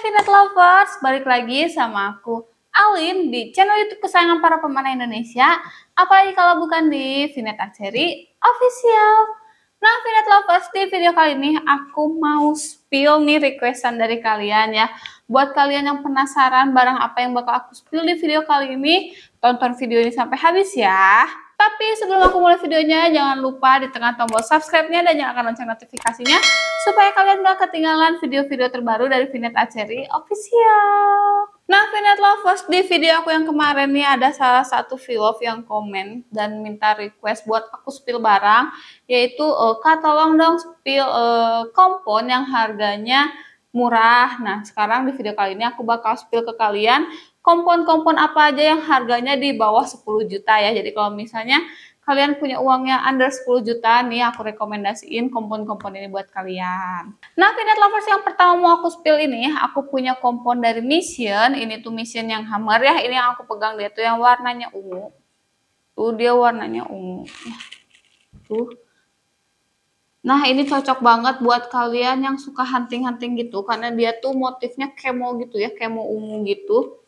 Finet Lovers, balik lagi sama aku Alin di channel YouTube kesayangan para pemanah Indonesia, apalagi kalau bukan di Finet Archery Official. Nah, Finet Lovers, di video kali ini aku mau spill nih requestan dari kalian ya. Buat kalian yang penasaran barang apa yang bakal aku spill di video kali ini, tonton video ini sampai habis ya. Tapi sebelum aku mulai videonya, jangan lupa di tengah tombol subscribe-nya dan nyalakan lonceng notifikasinya supaya kalian gak ketinggalan video-video terbaru dari Vinet Aceri Official. Nah, Vinet Lovers, di video aku yang kemarin nih ada salah satu vlog yang komen dan minta request buat aku spill barang, yaitu uh, Kak tolong dong spill uh, kompon yang harganya murah. Nah, sekarang di video kali ini aku bakal spill ke kalian kompon-kompon apa aja yang harganya di bawah 10 juta ya. Jadi kalau misalnya kalian punya uangnya under 10 juta nih aku rekomendasiin kompon-kompon ini buat kalian. Nah, Vinet Lovers yang pertama mau aku spill ini, aku punya kompon dari Mission. Ini tuh Mission yang hammer ya. Ini yang aku pegang dia tuh yang warnanya ungu. Tuh dia warnanya ungu. Tuh. Nah, ini cocok banget buat kalian yang suka hunting-hunting gitu karena dia tuh motifnya kemo gitu ya, kemo ungu gitu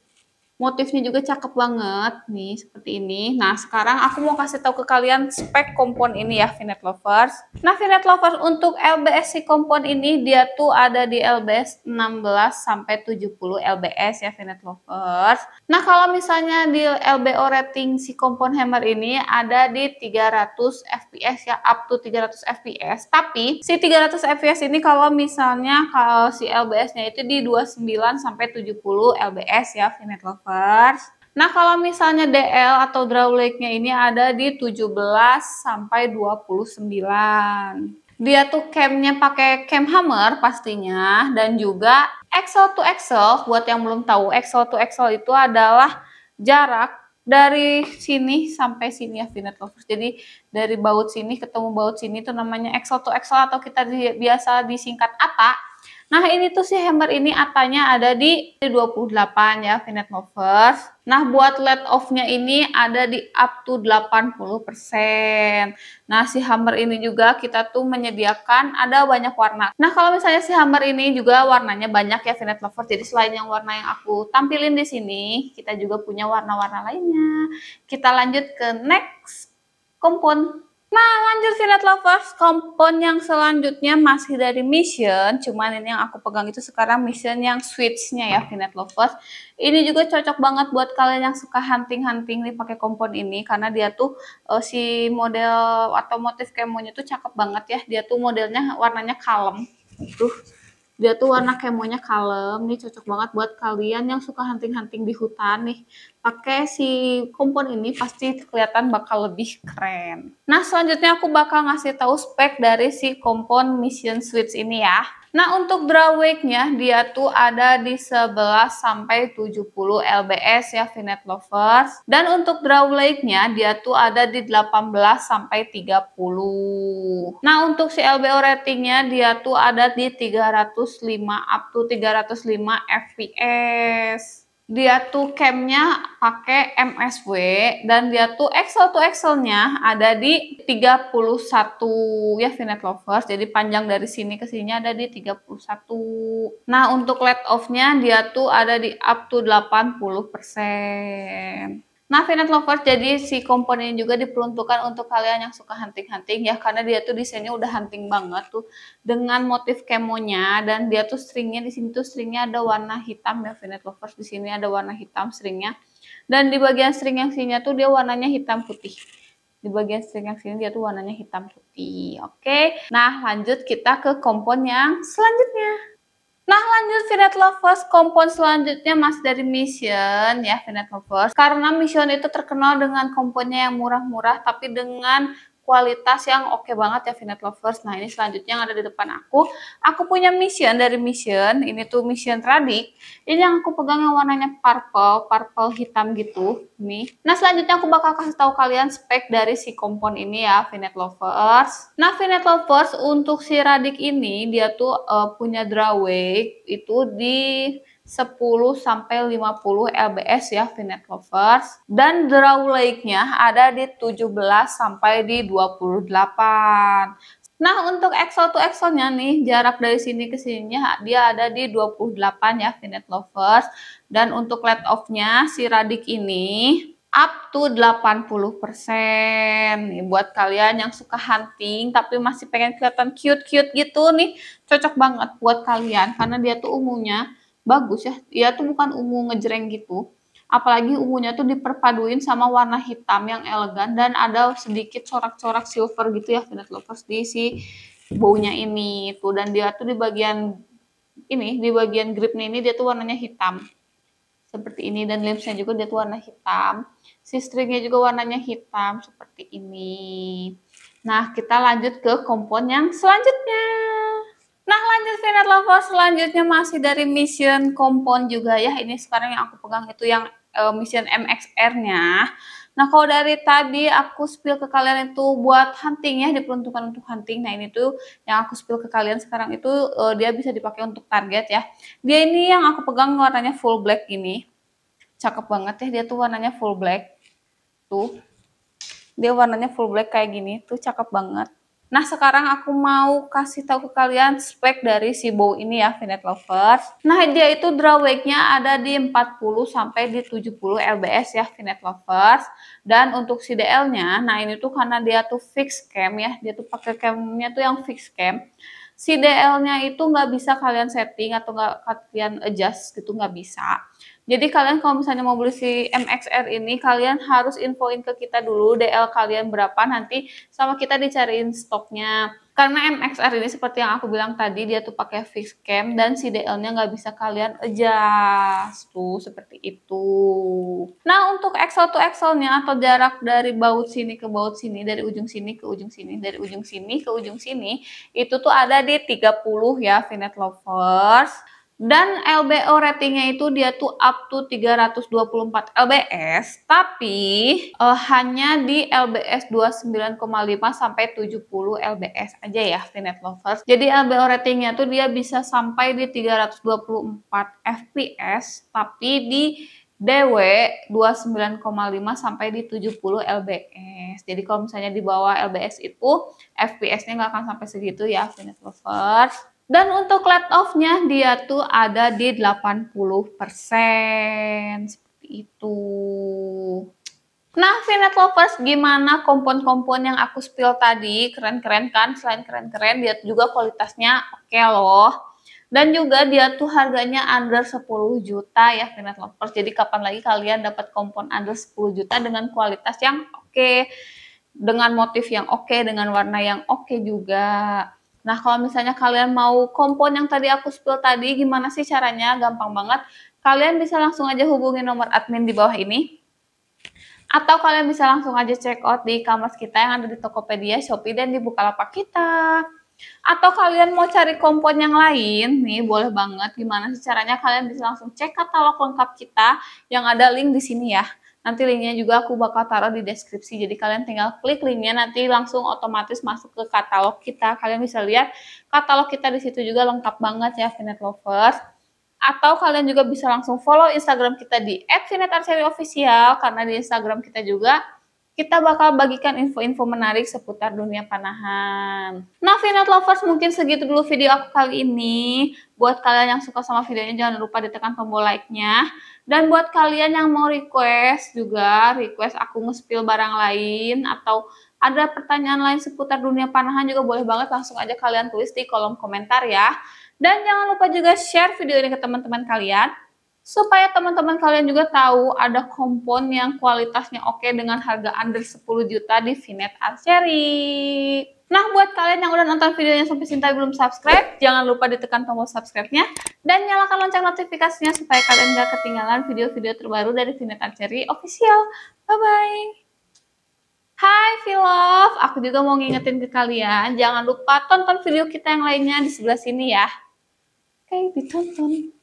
motifnya juga cakep banget nih seperti ini. Nah sekarang aku mau kasih tahu ke kalian spek kompon ini ya Finet Lovers. Nah Finet Lovers untuk LBS si kompon ini dia tuh ada di LBS 16 sampai 70 LBS ya Finet Lovers. Nah kalau misalnya di LBO rating si kompon Hammer ini ada di 300 fps ya up to 300 fps. Tapi si 300 fps ini kalau misalnya kalau si LBS-nya itu di 29 sampai 70 LBS ya Finet Lovers first. Nah, kalau misalnya DL atau draw leg nya ini ada di 17 sampai 29 dia tuh camnya pakai cam hammer pastinya dan juga excel to excel. buat yang belum tahu excel to excel itu adalah jarak dari sini sampai sini ya Vinet Lovers. Jadi dari baut sini ketemu baut sini itu namanya excel to excel atau kita biasa disingkat apa? Nah, ini tuh si hammer ini atanya ada di 28 ya, Finet Movers. Nah, buat let off-nya ini ada di up to 80%. Nah, si hammer ini juga kita tuh menyediakan ada banyak warna. Nah, kalau misalnya si hammer ini juga warnanya banyak ya, Finet Lovers. Jadi, selain yang warna yang aku tampilin di sini, kita juga punya warna-warna lainnya. Kita lanjut ke next kompon. Nah, lanjut Sinet Lovers, kompon yang selanjutnya masih dari Mission, cuman ini yang aku pegang itu sekarang Mission yang switch-nya ya, Sinet Lovers. Ini juga cocok banget buat kalian yang suka hunting-hunting nih pakai kompon ini, karena dia tuh uh, si model atau motif kemonya tuh cakep banget ya, dia tuh modelnya warnanya kalem. Tuh, dia tuh warna kemonya kalem, nih cocok banget buat kalian yang suka hunting-hunting di hutan nih pakai si kompon ini pasti kelihatan bakal lebih keren. Nah, selanjutnya aku bakal ngasih tahu spek dari si kompon Mission Switch ini ya. Nah, untuk draw wake-nya dia tuh ada di 11 sampai 70 lbs ya Finet lovers. Dan untuk draw wake-nya dia tuh ada di 18 sampai 30. Nah, untuk si LBO ratingnya dia tuh ada di 305 up to 305 fps dia tuh camnya pakai MSW dan dia tuh Excel to Excelnya ada di 31 ya Finet Lovers. Jadi panjang dari sini ke sini ada di 31. Nah, untuk let off-nya dia tuh ada di up to 80%. Nah, Finite Lovers jadi si komponen juga diperuntukkan untuk kalian yang suka hunting-hunting ya karena dia tuh desainnya udah hunting banget tuh dengan motif kemonya dan dia tuh stringnya di sini tuh stringnya ada warna hitam ya Finite Lovers di sini ada warna hitam stringnya dan di bagian string yang sini tuh dia warnanya hitam putih di bagian string yang sini dia tuh warnanya hitam putih oke okay? nah lanjut kita ke kompon yang selanjutnya Nah lanjut Finet Lovers, kompon selanjutnya mas dari Mission ya Finet Lovers. Karena Mission itu terkenal dengan komponnya yang murah-murah tapi dengan kualitas yang oke okay banget ya finet Lovers. Nah ini selanjutnya yang ada di depan aku. Aku punya mission dari mission. Ini tuh mission Tradik. Ini yang aku pegang yang warnanya purple, purple hitam gitu. Nih. Nah selanjutnya aku bakal kasih tahu kalian spek dari si kompon ini ya finet Lovers. Nah finet Lovers untuk si Radik ini dia tuh uh, punya weight itu di 10 sampai 50 lbs ya finet Lovers dan draw lake-nya ada di 17 sampai di 28. Nah, untuk exo to exo nya nih, jarak dari sini ke sini nya dia ada di 28 ya finet Lovers dan untuk let off-nya si Radik ini up to 80%. Nih, buat kalian yang suka hunting tapi masih pengen kelihatan cute-cute gitu nih, cocok banget buat kalian karena dia tuh umumnya bagus ya. ya tuh bukan ungu ngejreng gitu. Apalagi ungunya tuh diperpaduin sama warna hitam yang elegan dan ada sedikit corak-corak silver gitu ya Velvet Lovers di si baunya ini tuh dan dia tuh di bagian ini di bagian gripnya ini dia tuh warnanya hitam seperti ini dan lipsnya juga dia tuh warna hitam si stringnya juga warnanya hitam seperti ini nah kita lanjut ke kompon yang selanjutnya Nah lanjut Finat Lovers, selanjutnya masih dari Mission compound juga ya. Ini sekarang yang aku pegang itu yang uh, Mission MXR-nya. Nah kalau dari tadi aku spill ke kalian itu buat hunting ya, diperuntukkan untuk hunting. Nah ini tuh yang aku spill ke kalian sekarang itu uh, dia bisa dipakai untuk target ya. Dia ini yang aku pegang warnanya full black ini. Cakep banget ya, dia tuh warnanya full black. Tuh, dia warnanya full black kayak gini, tuh cakep banget Nah, sekarang aku mau kasih tahu ke kalian spek dari si bow ini ya, Finet Lovers. Nah, dia itu draw weight-nya ada di 40 sampai di 70 lbs ya, Finet Lovers. Dan untuk si DL-nya, nah ini tuh karena dia tuh fix cam ya, dia tuh pakai camnya tuh yang fix cam si DL-nya itu nggak bisa kalian setting atau nggak kalian adjust gitu nggak bisa. Jadi kalian kalau misalnya mau beli si MXR ini kalian harus infoin ke kita dulu DL kalian berapa nanti sama kita dicariin stoknya. Karena MXR ini seperti yang aku bilang tadi dia tuh pakai fix cam dan cdl nya nggak bisa kalian adjust tuh seperti itu. Nah untuk XL to XL nya atau jarak dari baut sini ke baut sini dari ujung sini ke ujung sini dari ujung sini ke ujung sini itu tuh ada di 30 ya finet Lovers dan LBO ratingnya itu dia tuh up to 324 LBS tapi uh, hanya di LBS 29,5 sampai 70 LBS aja ya Finet Lovers. Jadi LBO ratingnya tuh dia bisa sampai di 324 FPS tapi di DW 29,5 sampai di 70 LBS. Jadi kalau misalnya di bawah LBS itu FPS-nya nggak akan sampai segitu ya Finet Lovers. Dan untuk let off-nya dia tuh ada di 80% seperti itu. Nah, Finet Lovers, gimana kompon-kompon yang aku spill tadi? Keren-keren kan? Selain keren-keren, dia juga kualitasnya oke okay loh. Dan juga dia tuh harganya under 10 juta ya Finet Lovers. Jadi kapan lagi kalian dapat kompon under 10 juta dengan kualitas yang oke, okay, dengan motif yang oke, okay, dengan warna yang oke okay juga. Nah, kalau misalnya kalian mau kompon yang tadi aku spill tadi, gimana sih caranya? Gampang banget. Kalian bisa langsung aja hubungi nomor admin di bawah ini. Atau kalian bisa langsung aja check out di e kita yang ada di Tokopedia, Shopee, dan di Bukalapak kita. Atau kalian mau cari kompon yang lain, nih boleh banget. Gimana sih caranya? Kalian bisa langsung cek katalog lengkap kita yang ada link di sini ya. Nanti linknya juga aku bakal taruh di deskripsi. Jadi kalian tinggal klik linknya nanti langsung otomatis masuk ke katalog kita. Kalian bisa lihat katalog kita di situ juga lengkap banget ya Finet Lovers. Atau kalian juga bisa langsung follow Instagram kita di @vinetarseryofficial karena di Instagram kita juga kita bakal bagikan info-info menarik seputar dunia panahan. Nah, Vinet Lovers, mungkin segitu dulu video aku kali ini. Buat kalian yang suka sama videonya, jangan lupa ditekan tombol like-nya. Dan buat kalian yang mau request juga, request aku nge-spill barang lain, atau ada pertanyaan lain seputar dunia panahan juga boleh banget langsung aja kalian tulis di kolom komentar ya. Dan jangan lupa juga share video ini ke teman-teman kalian supaya teman-teman kalian juga tahu ada kompon yang kualitasnya oke dengan harga under 10 juta di Finet Archery. Nah, buat kalian yang udah nonton videonya sampai sini tapi belum subscribe, jangan lupa ditekan tombol subscribe-nya dan nyalakan lonceng notifikasinya supaya kalian gak ketinggalan video-video terbaru dari Finet Archery official. Bye-bye! Hai Vilov, aku juga mau ngingetin ke kalian, jangan lupa tonton video kita yang lainnya di sebelah sini ya. Oke, ditonton.